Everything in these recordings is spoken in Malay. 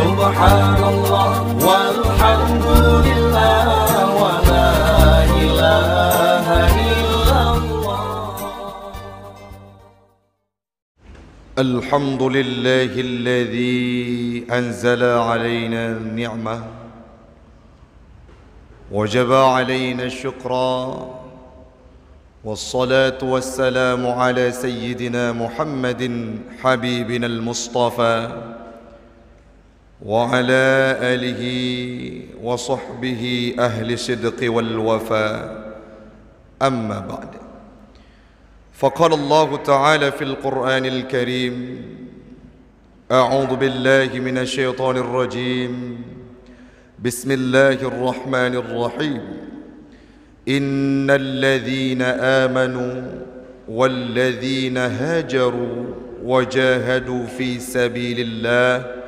سبحان الله والحمد لله ولا إله إلا الله الحمد لله الذي أنزل علينا النعمة وجب علينا الشكر والصلاة والسلام على سيدنا محمد حبيبنا المصطفى وعلى اله وصحبه اهل الصدق والوفاء اما بعد فقال الله تعالى في القران الكريم اعوذ بالله من الشيطان الرجيم بسم الله الرحمن الرحيم ان الذين امنوا والذين هاجروا وجاهدوا في سبيل الله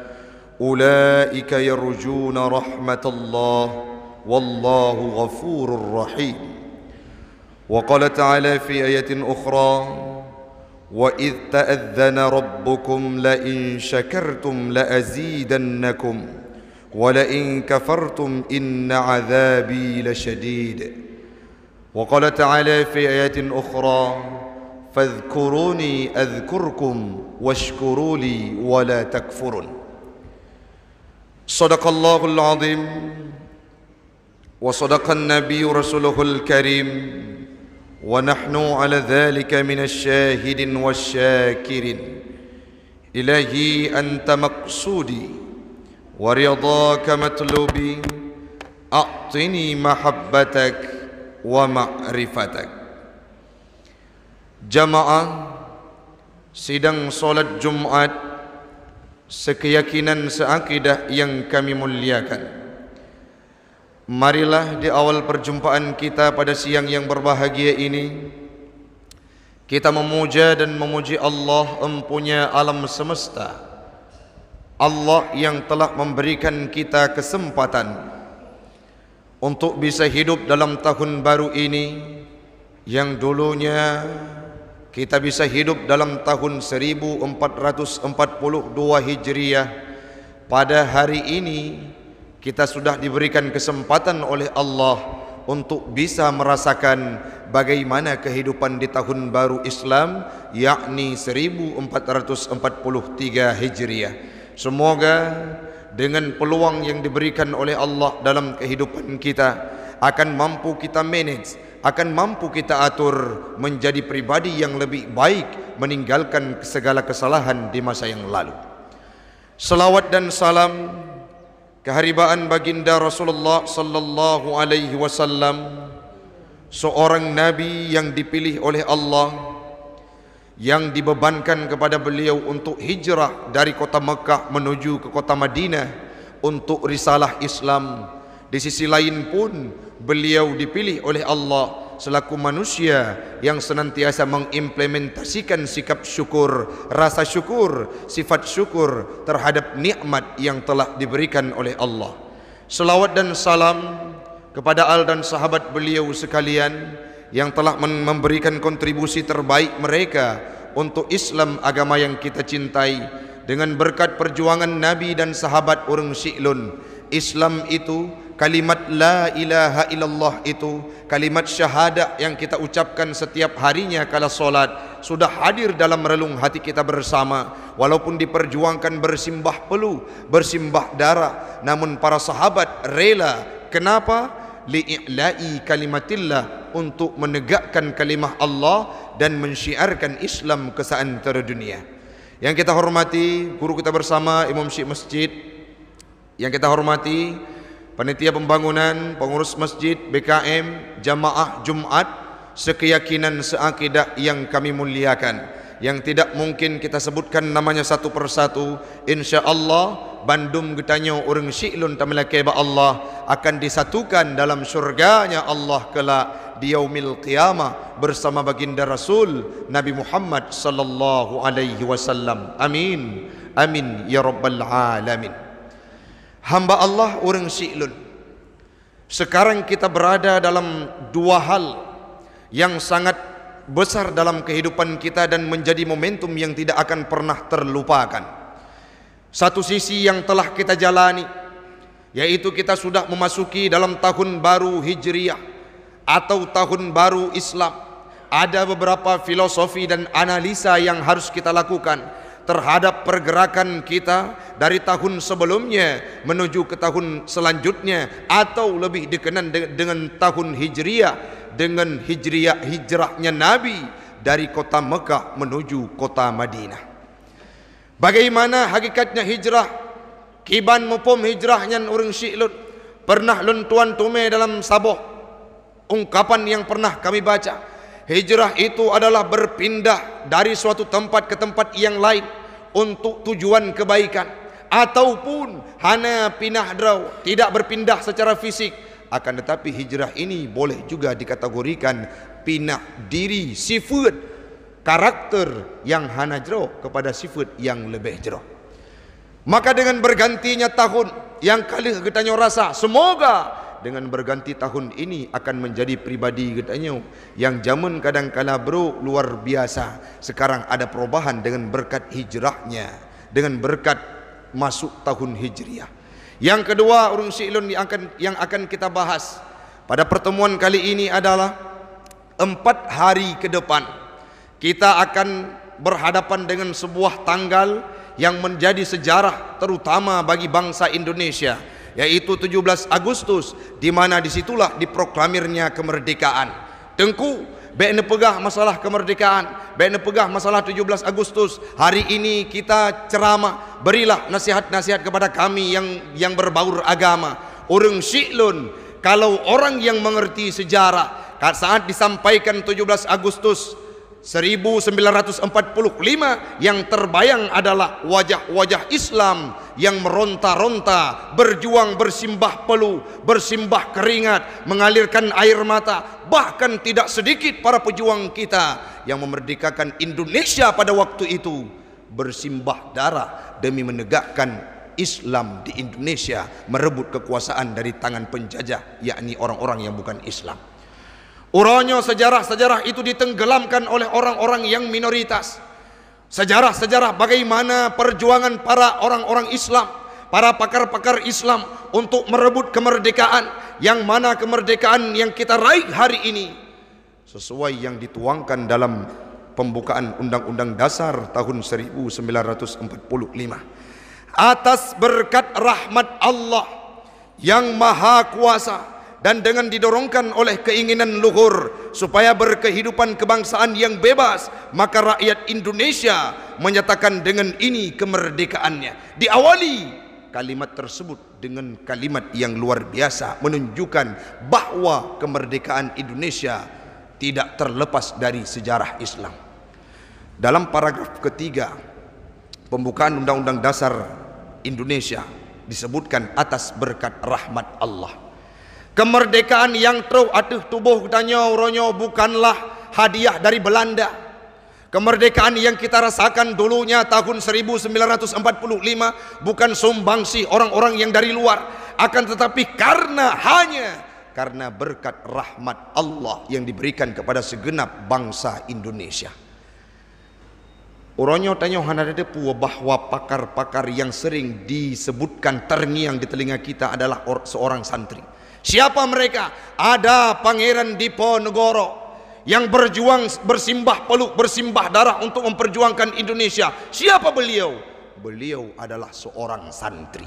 اولئك يرجون رحمه الله والله غفور رحيم وقال تعالى في ايه اخرى واذ تاذن ربكم لئن شكرتم لازيدنكم ولئن كفرتم ان عذابي لشديد وقال تعالى في ايه اخرى فاذكروني اذكركم واشكروا لي ولا تكفرن صدق الله العظيم وصدق النبي رسوله الكريم ونحن على ذلك من الشاهد والشاكرين إلهي أنت مقصودي ورضاك مطلوبي أعطني محبتك ومعرفتك جماعة سيدان صلاة جمعة sekeyakinan seakidah yang kami muliakan. Marilah di awal perjumpaan kita pada siang yang berbahagia ini kita memuja dan memuji Allah empunya alam semesta. Allah yang telah memberikan kita kesempatan untuk bisa hidup dalam tahun baru ini yang dulunya kita bisa hidup dalam tahun 1442 Hijriah pada hari ini kita sudah diberikan kesempatan oleh Allah untuk bisa merasakan bagaimana kehidupan di tahun baru Islam yakni 1443 Hijriah semoga dengan peluang yang diberikan oleh Allah dalam kehidupan kita akan mampu kita manage akan mampu kita atur menjadi pribadi yang lebih baik meninggalkan segala kesalahan di masa yang lalu. Selawat dan salam keharibaan baginda Rasulullah sallallahu alaihi wasallam seorang nabi yang dipilih oleh Allah yang dibebankan kepada beliau untuk hijrah dari kota Mekah menuju ke kota Madinah untuk risalah Islam di sisi lain pun beliau dipilih oleh Allah selaku manusia yang senantiasa mengimplementasikan sikap syukur, rasa syukur, sifat syukur terhadap nikmat yang telah diberikan oleh Allah. Selawat dan salam kepada al dan sahabat beliau sekalian yang telah memberikan kontribusi terbaik mereka untuk Islam agama yang kita cintai dengan berkat perjuangan Nabi dan sahabat Urung Syi'lun. Islam itu kalimat la ilaha illallah itu kalimat syahadah yang kita ucapkan setiap harinya kala solat sudah hadir dalam relung hati kita bersama walaupun diperjuangkan bersimbah pelu bersimbah darah namun para sahabat rela kenapa li'i'la'i kalimatillah untuk menegakkan kalimah Allah dan mensyiarkan Islam ke seantero dunia yang kita hormati guru kita bersama imam syekh masjid yang kita hormati Panitia pembangunan, pengurus masjid, BKM, jamaah Jumat Sekeyakinan seakidah yang kami muliakan Yang tidak mungkin kita sebutkan namanya satu persatu InsyaAllah Bandung getanya orang syi'lun keba Allah Akan disatukan dalam syurganya Allah kelak di yaumil qiyamah bersama baginda rasul Nabi Muhammad sallallahu alaihi wasallam amin amin ya rabbal alamin hamba Allah orang Syilun. Sekarang kita berada dalam dua hal yang sangat besar dalam kehidupan kita dan menjadi momentum yang tidak akan pernah terlupakan. Satu sisi yang telah kita jalani yaitu kita sudah memasuki dalam tahun baru Hijriah atau tahun baru Islam. Ada beberapa filosofi dan analisa yang harus kita lakukan terhadap pergerakan kita dari tahun sebelumnya menuju ke tahun selanjutnya atau lebih dikenal dengan tahun hijriah dengan hijriah hijrahnya nabi dari kota Mekah menuju kota Madinah bagaimana hakikatnya hijrah kiban mupum hijrahnya orang Syi'lut pernah lentuan tume dalam Sabah ungkapan yang pernah kami baca hijrah itu adalah berpindah dari suatu tempat ke tempat yang lain untuk tujuan kebaikan ataupun hana pindah draw tidak berpindah secara fisik akan tetapi hijrah ini boleh juga dikategorikan pindah diri sifat karakter yang hana draw kepada sifat yang lebih draw maka dengan bergantinya tahun yang kali kita rasa semoga dengan berganti tahun ini akan menjadi pribadi kita nyu yang zaman kadang kala bro luar biasa sekarang ada perubahan dengan berkat hijrahnya dengan berkat masuk tahun Hijriah. Yang kedua urun silun yang akan yang akan kita bahas pada pertemuan kali ini adalah empat hari ke depan kita akan berhadapan dengan sebuah tanggal yang menjadi sejarah terutama bagi bangsa Indonesia yaitu 17 Agustus di mana disitulah diproklamirnya kemerdekaan. Tengku Baik pegah masalah kemerdekaan Baik pegah masalah 17 Agustus Hari ini kita ceramah Berilah nasihat-nasihat kepada kami yang yang berbaur agama Orang Syiklun Kalau orang yang mengerti sejarah Saat disampaikan 17 Agustus 1945 yang terbayang adalah wajah-wajah Islam yang meronta-ronta, berjuang bersimbah pelu, bersimbah keringat, mengalirkan air mata, bahkan tidak sedikit para pejuang kita yang memerdekakan Indonesia pada waktu itu bersimbah darah demi menegakkan Islam di Indonesia merebut kekuasaan dari tangan penjajah yakni orang-orang yang bukan Islam. Uronyo sejarah-sejarah itu ditenggelamkan oleh orang-orang yang minoritas. Sejarah-sejarah bagaimana perjuangan para orang-orang Islam, para pakar-pakar Islam untuk merebut kemerdekaan. Yang mana kemerdekaan yang kita raih hari ini sesuai yang dituangkan dalam pembukaan Undang-Undang Dasar tahun 1945. Atas berkat rahmat Allah yang Maha Kuasa. dan dengan didorongkan oleh keinginan luhur supaya berkehidupan kebangsaan yang bebas maka rakyat Indonesia menyatakan dengan ini kemerdekaannya diawali kalimat tersebut dengan kalimat yang luar biasa menunjukkan bahwa kemerdekaan Indonesia tidak terlepas dari sejarah Islam dalam paragraf ketiga pembukaan Undang-Undang Dasar Indonesia disebutkan atas berkat rahmat Allah Kemerdekaan yang teruk atuh tubuh tanya uronyo bukanlah hadiah dari Belanda. Kemerdekaan yang kita rasakan dulunya tahun 1945 bukan sumbangsi orang-orang yang dari luar. Akan tetapi karena hanya karena berkat rahmat Allah yang diberikan kepada segenap bangsa Indonesia. Uronyo tanya hanadade puwa bahwa pakar-pakar yang sering disebutkan terngiang di telinga kita adalah seorang santri. Siapa mereka? Ada Pangeran Diponegoro yang berjuang bersimbah peluk bersimbah darah untuk memperjuangkan Indonesia. Siapa beliau? Beliau adalah seorang santri.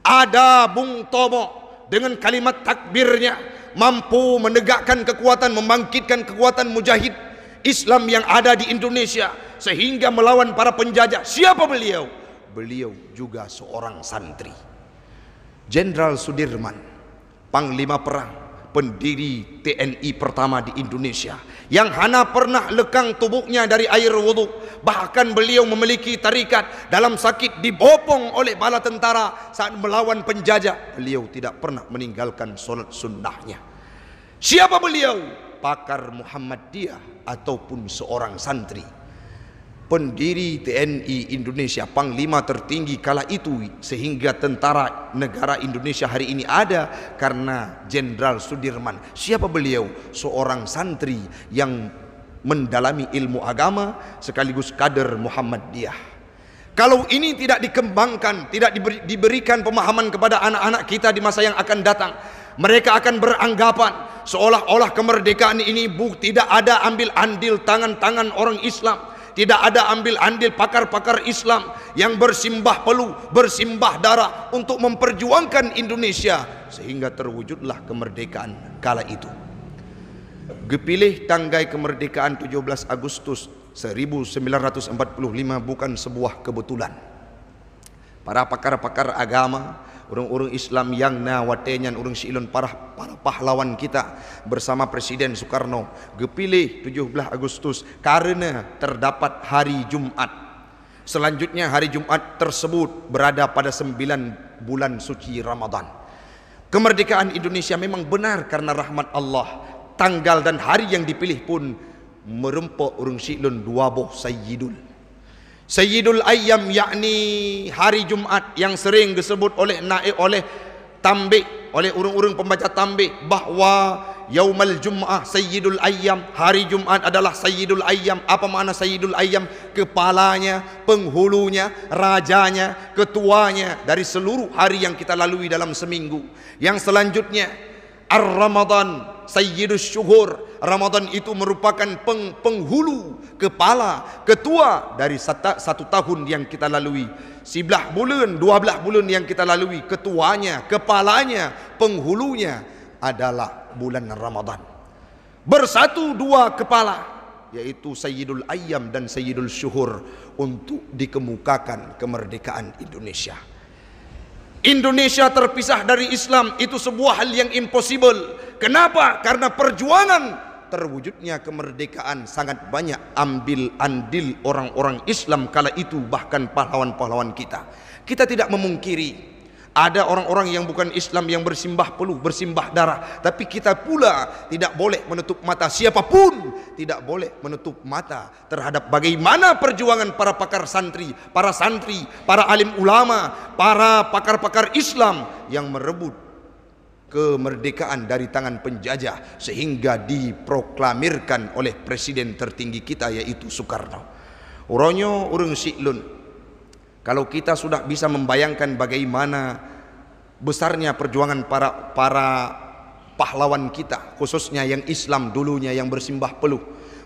Ada Bung Tomo dengan kalimat takbirnya mampu menegakkan kekuatan membangkitkan kekuatan mujahid Islam yang ada di Indonesia sehingga melawan para penjajah. Siapa beliau? Beliau juga seorang santri. Jenderal Sudirman panglima perang pendiri TNI pertama di Indonesia yang Hana pernah lekang tubuhnya dari air wudhu bahkan beliau memiliki tarikat dalam sakit dibopong oleh bala tentara saat melawan penjajah beliau tidak pernah meninggalkan solat sunnahnya siapa beliau? pakar Muhammadiyah ataupun seorang santri pendiri TNI e Indonesia panglima tertinggi kala itu sehingga tentara negara Indonesia hari ini ada karena Jenderal Sudirman siapa beliau seorang santri yang mendalami ilmu agama sekaligus kader Muhammadiyah kalau ini tidak dikembangkan tidak diberikan pemahaman kepada anak-anak kita di masa yang akan datang mereka akan beranggapan seolah-olah kemerdekaan ini bu, tidak ada ambil andil tangan-tangan orang Islam tidak ada ambil andil pakar-pakar Islam yang bersimbah pelu, bersimbah darah untuk memperjuangkan Indonesia sehingga terwujudlah kemerdekaan kala itu. Gepilih tanggai kemerdekaan 17 Agustus 1945 bukan sebuah kebetulan. Para pakar-pakar agama, Orang-orang Islam yang na watenyan orang silon para para pahlawan kita bersama Presiden Soekarno gepilih 17 Agustus karena terdapat hari Jumat. Selanjutnya hari Jumat tersebut berada pada sembilan bulan suci Ramadan. Kemerdekaan Indonesia memang benar karena rahmat Allah. Tanggal dan hari yang dipilih pun merempok orang silon dua boh sayyidul. Sayyidul Ayyam yakni hari Jumaat yang sering disebut oleh naik oleh tambik oleh urung-urung pembaca tambik bahawa Yaumal Jum'ah Sayyidul Ayyam Hari Jum'at adalah Sayyidul Ayyam Apa makna Sayyidul Ayyam? Kepalanya, penghulunya, rajanya, ketuanya Dari seluruh hari yang kita lalui dalam seminggu Yang selanjutnya Ar-Ramadhan Sayyidus Syuhur Ramadhan itu merupakan peng penghulu Kepala, ketua dari satu, satu tahun yang kita lalui Siblah bulan, dua belah bulan yang kita lalui Ketuanya, kepalanya, penghulunya adalah bulan Ramadhan. Bersatu dua kepala Yaitu Sayyidul Ayyam dan Sayyidul Syuhur Untuk dikemukakan kemerdekaan Indonesia Indonesia terpisah dari Islam itu sebuah hal yang impossible. Kenapa? Karena perjuangan terwujudnya kemerdekaan sangat banyak ambil andil orang-orang Islam kala itu bahkan pahlawan-pahlawan kita. Kita tidak memungkiri ada orang-orang yang bukan Islam yang bersimbah peluh, bersimbah darah. Tapi kita pula tidak boleh menutup mata siapapun. Tidak boleh menutup mata terhadap bagaimana perjuangan para pakar santri, para santri, para alim ulama, para pakar-pakar Islam yang merebut kemerdekaan dari tangan penjajah sehingga diproklamirkan oleh presiden tertinggi kita yaitu Soekarno. Uronyo urung siklun, Kalau kita sudah bisa membayangkan bagaimana besarnya perjuangan para para pahlawan kita, khususnya yang Islam dulunya yang bersimbah peluh.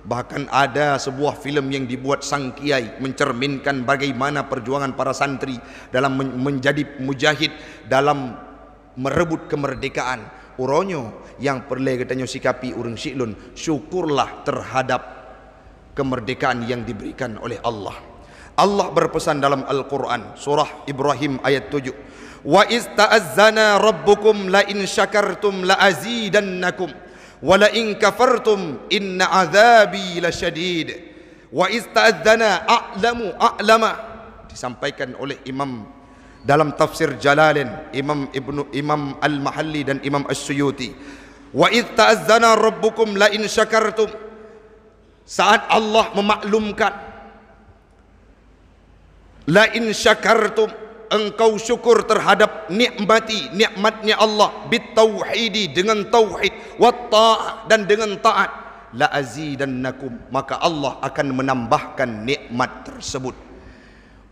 Bahkan ada sebuah film yang dibuat sang kiai mencerminkan bagaimana perjuangan para santri dalam menjadi mujahid dalam merebut kemerdekaan. Uronyo yang perlu katanya sikapi urung siklun, syukurlah terhadap kemerdekaan yang diberikan oleh Allah. Allah berpesan dalam Al-Quran Surah Ibrahim ayat 7 Wa iz ta'azzana rabbukum la in syakartum la azidannakum Wa la in kafartum inna azabi la syadid Wa iz ta'azzana a'lamu a'lama Disampaikan oleh Imam dalam tafsir Jalalain, Imam Ibnu Imam Al-Mahalli dan Imam As-Suyuti Wa iz ta'azzana rabbukum la in syakartum saat Allah memaklumkan la in syakartum engkau syukur terhadap nikmati nikmatnya Allah bit tauhidi dengan tauhid wa dan dengan taat la azidannakum maka Allah akan menambahkan nikmat tersebut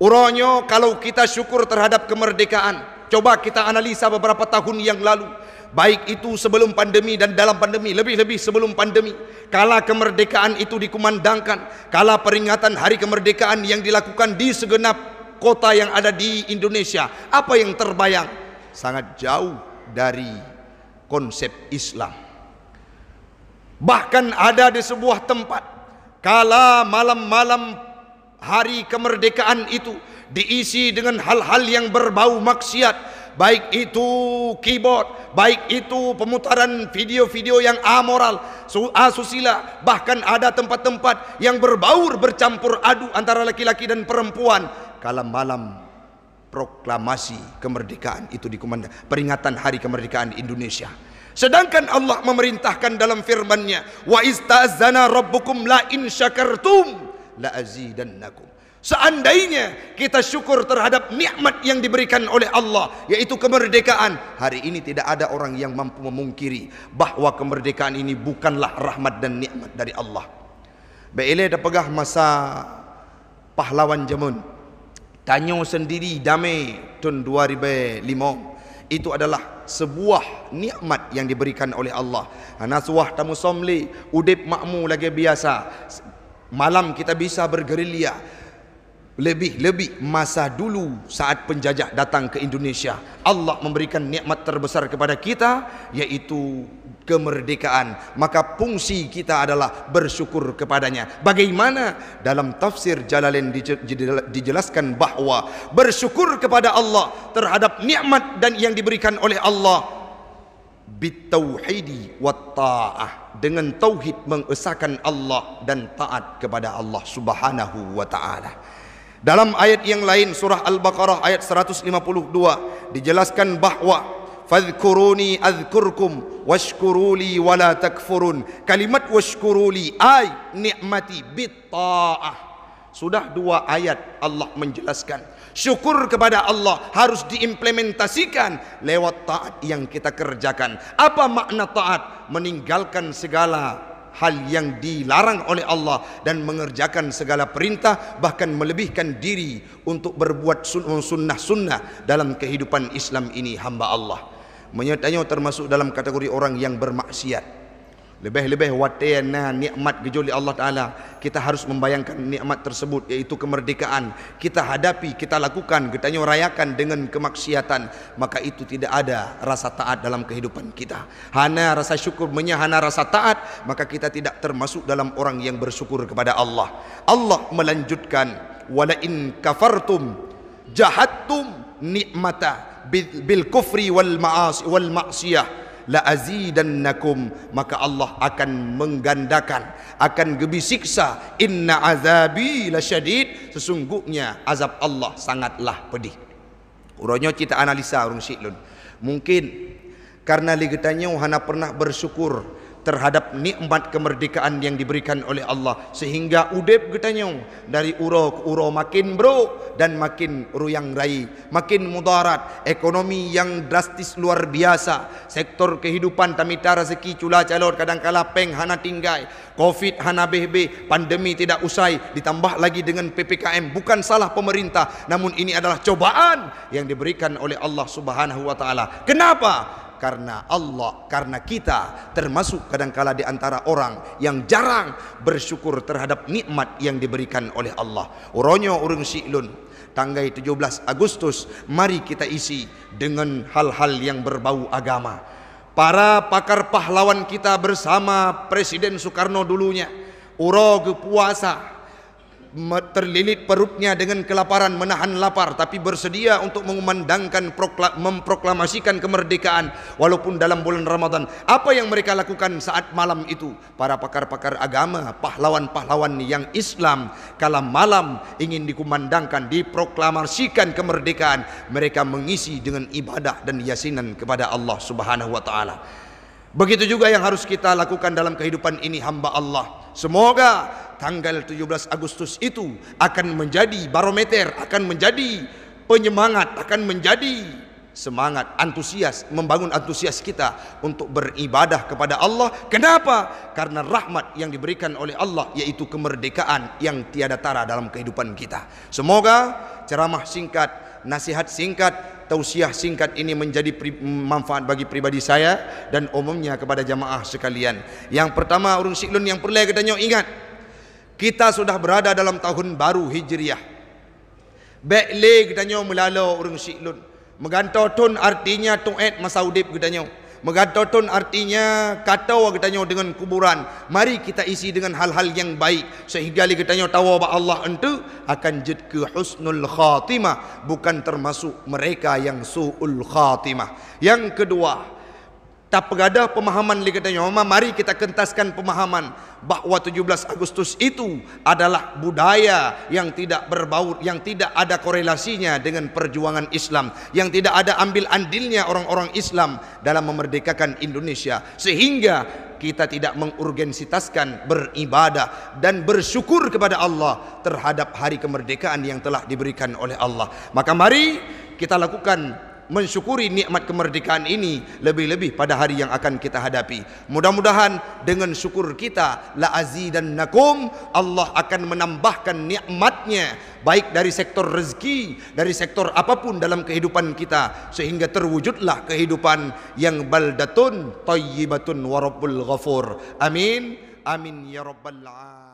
uranyo kalau kita syukur terhadap kemerdekaan coba kita analisa beberapa tahun yang lalu baik itu sebelum pandemi dan dalam pandemi lebih-lebih sebelum pandemi kala kemerdekaan itu dikumandangkan kala peringatan hari kemerdekaan yang dilakukan di segenap kota yang ada di Indonesia apa yang terbayang sangat jauh dari konsep Islam bahkan ada di sebuah tempat kala malam-malam hari kemerdekaan itu diisi dengan hal-hal yang berbau maksiat baik itu keyboard, baik itu pemutaran video-video yang amoral, asusila, ah, bahkan ada tempat-tempat yang berbaur bercampur adu antara laki-laki dan perempuan. Kala malam proklamasi kemerdekaan itu dikumandang, peringatan hari kemerdekaan Indonesia. Sedangkan Allah memerintahkan dalam firman-Nya, "Wa istazana rabbukum la in syakartum la azidannakum." Seandainya kita syukur terhadap nikmat yang diberikan oleh Allah yaitu kemerdekaan, hari ini tidak ada orang yang mampu memungkiri bahawa kemerdekaan ini bukanlah rahmat dan nikmat dari Allah. Baile dah pegah masa pahlawan jemun. Tanyo sendiri damai tun 2005 itu adalah sebuah nikmat yang diberikan oleh Allah. Nasuah tamu somli, udip makmu lagi biasa. Malam kita bisa bergerilya lebih-lebih masa dulu saat penjajah datang ke Indonesia Allah memberikan nikmat terbesar kepada kita yaitu kemerdekaan maka fungsi kita adalah bersyukur kepadanya bagaimana dalam tafsir Jalalain dijelaskan bahawa bersyukur kepada Allah terhadap nikmat dan yang diberikan oleh Allah bitauhidi wattaah dengan tauhid mengesahkan Allah dan taat kepada Allah subhanahu wa ta'ala dalam ayat yang lain surah Al-Baqarah ayat 152 dijelaskan bahawa fadhkuruni adhkurkum washkuruli wala takfurun. Kalimat washkuruli ai nikmati bitta'ah. Sudah dua ayat Allah menjelaskan Syukur kepada Allah harus diimplementasikan lewat taat yang kita kerjakan. Apa makna taat? Meninggalkan segala hal yang dilarang oleh Allah dan mengerjakan segala perintah bahkan melebihkan diri untuk berbuat um, sunnah-sunnah dalam kehidupan Islam ini hamba Allah. Menyertainya termasuk dalam kategori orang yang bermaksiat. Lebih-lebih watayana nikmat gejoli Allah Ta'ala Kita harus membayangkan nikmat tersebut Iaitu kemerdekaan Kita hadapi, kita lakukan, kita rayakan dengan kemaksiatan Maka itu tidak ada rasa taat dalam kehidupan kita Hana rasa syukur, menyahana rasa taat Maka kita tidak termasuk dalam orang yang bersyukur kepada Allah Allah melanjutkan Walain kafartum jahattum nikmata bil kufri wal maasi wal maksiyah ma la azidannakum maka Allah akan menggandakan akan gebisiksa. inna azabi lasyadid sesungguhnya azab Allah sangatlah pedih urangnya kita analisa urang syiklun mungkin karena ligetanya uhana pernah bersyukur terhadap nikmat kemerdekaan yang diberikan oleh Allah sehingga udep getanyo dari uro ke uro makin bro dan makin ruyang rai makin mudarat ekonomi yang drastis luar biasa sektor kehidupan tamita rezeki cula calor kadang kala peng hana tinggai covid hana behbe pandemi tidak usai ditambah lagi dengan PPKM bukan salah pemerintah namun ini adalah cobaan yang diberikan oleh Allah Subhanahu wa taala kenapa karena Allah, karena kita termasuk kadangkala di antara orang yang jarang bersyukur terhadap nikmat yang diberikan oleh Allah. Uronyo urung silun tanggai 17 Agustus mari kita isi dengan hal-hal yang berbau agama. Para pakar pahlawan kita bersama Presiden Soekarno dulunya urog puasa terlilit perutnya dengan kelaparan menahan lapar tapi bersedia untuk mengumandangkan memproklamasikan kemerdekaan walaupun dalam bulan Ramadan apa yang mereka lakukan saat malam itu para pakar-pakar agama pahlawan-pahlawan yang Islam kalau malam ingin dikumandangkan diproklamasikan kemerdekaan mereka mengisi dengan ibadah dan yasinan kepada Allah Subhanahu wa taala begitu juga yang harus kita lakukan dalam kehidupan ini hamba Allah Semoga tanggal 17 Agustus itu akan menjadi barometer, akan menjadi penyemangat, akan menjadi semangat, antusias, membangun antusias kita untuk beribadah kepada Allah. Kenapa? Karena rahmat yang diberikan oleh Allah yaitu kemerdekaan yang tiada tara dalam kehidupan kita. Semoga ceramah singkat nasihat singkat, tausiah singkat ini menjadi manfaat bagi pribadi saya dan umumnya kepada jamaah sekalian. Yang pertama urung siklun yang perlu kita katanya ingat. Kita sudah berada dalam tahun baru Hijriah. Baiklah kita katanya melalui urung siklun. Mengantau artinya tuet masa udip katanya. Megatotun artinya kata orang katanya dengan kuburan. Mari kita isi dengan hal-hal yang baik. Sehingga kita katanya tahu bahawa Allah itu akan jadi husnul khatimah. Bukan termasuk mereka yang su'ul khatimah. Yang kedua tak pegada pemahaman li kata Umar mari kita kentaskan pemahaman bahawa 17 Agustus itu adalah budaya yang tidak berbaut yang tidak ada korelasinya dengan perjuangan Islam yang tidak ada ambil andilnya orang-orang Islam dalam memerdekakan Indonesia sehingga kita tidak mengurgensitaskan beribadah dan bersyukur kepada Allah terhadap hari kemerdekaan yang telah diberikan oleh Allah maka mari kita lakukan mensyukuri nikmat kemerdekaan ini lebih-lebih pada hari yang akan kita hadapi. Mudah-mudahan dengan syukur kita la dan nakum Allah akan menambahkan nikmatnya baik dari sektor rezeki, dari sektor apapun dalam kehidupan kita sehingga terwujudlah kehidupan yang baldatun tayyibatun wa rabbul ghafur. Amin. Amin ya rabbal alamin.